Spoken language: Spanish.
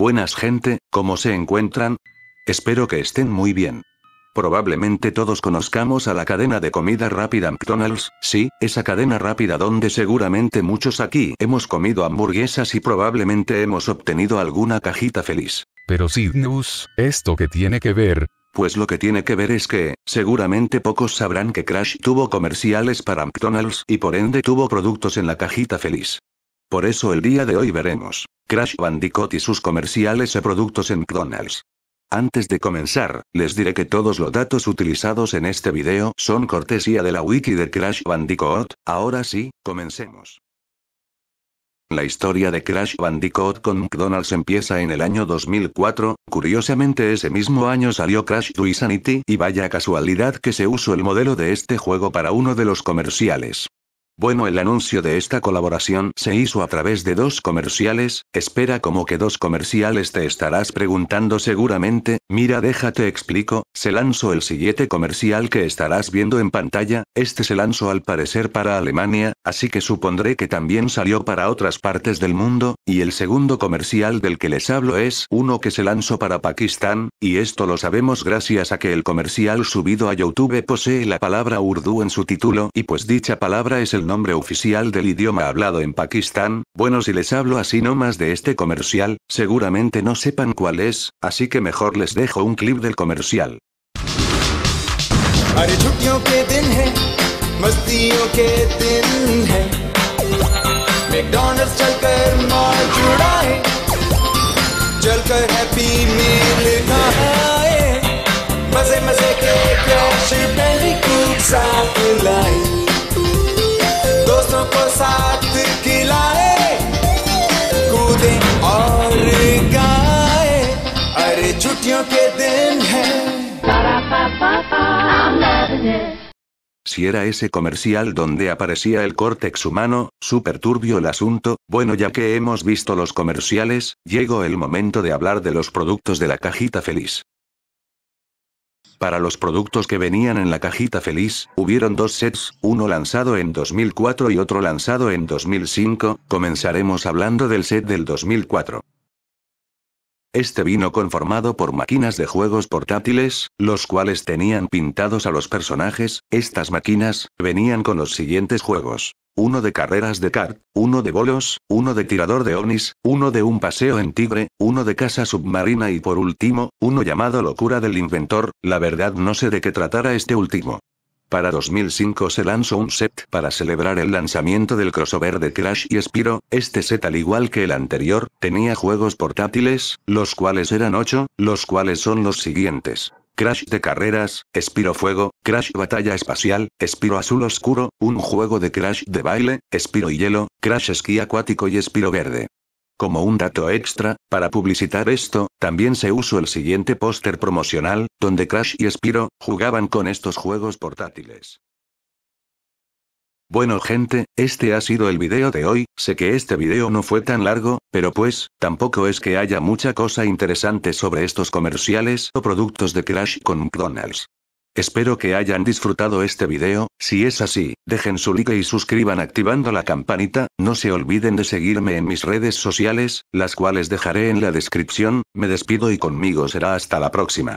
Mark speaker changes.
Speaker 1: Buenas gente, ¿cómo se encuentran? Espero que estén muy bien. Probablemente todos conozcamos a la cadena de comida rápida McDonald's, sí, esa cadena rápida donde seguramente muchos aquí hemos comido hamburguesas y probablemente hemos obtenido alguna cajita feliz. Pero News, ¿esto qué tiene que ver? Pues lo que tiene que ver es que, seguramente pocos sabrán que Crash tuvo comerciales para McDonald's y por ende tuvo productos en la cajita feliz. Por eso el día de hoy veremos Crash Bandicoot y sus comerciales y e productos en McDonald's. Antes de comenzar, les diré que todos los datos utilizados en este video son cortesía de la wiki de Crash Bandicoot, ahora sí, comencemos. La historia de Crash Bandicoot con McDonald's empieza en el año 2004, curiosamente ese mismo año salió Crash sanity y vaya casualidad que se usó el modelo de este juego para uno de los comerciales. Bueno, el anuncio de esta colaboración se hizo a través de dos comerciales, espera como que dos comerciales te estarás preguntando seguramente, mira déjate explico, se lanzó el siguiente comercial que estarás viendo en pantalla, este se lanzó al parecer para Alemania, así que supondré que también salió para otras partes del mundo, y el segundo comercial del que les hablo es uno que se lanzó para Pakistán, y esto lo sabemos gracias a que el comercial subido a YouTube posee la palabra urdu en su título y pues dicha palabra es el nombre oficial del idioma hablado en Pakistán, bueno si les hablo así nomás de este comercial, seguramente no sepan cuál es, así que mejor les dejo un clip del comercial. McDonald चलकर mall जुड़ाए चलकर happy मील खाए मजे मजे के कैश पहली खूब साथ लाए दोस्तों को साथ खिलाए कूदे और गाए अरे छुट्टियों के दिन है I'm loving it. Si era ese comercial donde aparecía el córtex humano, súper turbio el asunto, bueno ya que hemos visto los comerciales, llegó el momento de hablar de los productos de la cajita feliz. Para los productos que venían en la cajita feliz, hubieron dos sets, uno lanzado en 2004 y otro lanzado en 2005, comenzaremos hablando del set del 2004. Este vino conformado por máquinas de juegos portátiles, los cuales tenían pintados a los personajes, estas máquinas, venían con los siguientes juegos. Uno de carreras de kart, uno de bolos, uno de tirador de onis, uno de un paseo en tigre, uno de casa submarina y por último, uno llamado locura del inventor, la verdad no sé de qué tratara este último. Para 2005 se lanzó un set para celebrar el lanzamiento del crossover de Crash y Spiro, Este set, al igual que el anterior, tenía juegos portátiles, los cuales eran 8, los cuales son los siguientes. Crash de carreras, Spiro Fuego, Crash Batalla Espacial, Spiro Azul Oscuro, un juego de Crash de baile, y Hielo, Crash Esquí Acuático y Spiro Verde. Como un dato extra, para publicitar esto, también se usó el siguiente póster promocional, donde Crash y Spiro jugaban con estos juegos portátiles. Bueno gente, este ha sido el video de hoy, sé que este video no fue tan largo, pero pues, tampoco es que haya mucha cosa interesante sobre estos comerciales o productos de Crash con McDonald's. Espero que hayan disfrutado este video, si es así, dejen su like y suscriban activando la campanita, no se olviden de seguirme en mis redes sociales, las cuales dejaré en la descripción, me despido y conmigo será hasta la próxima.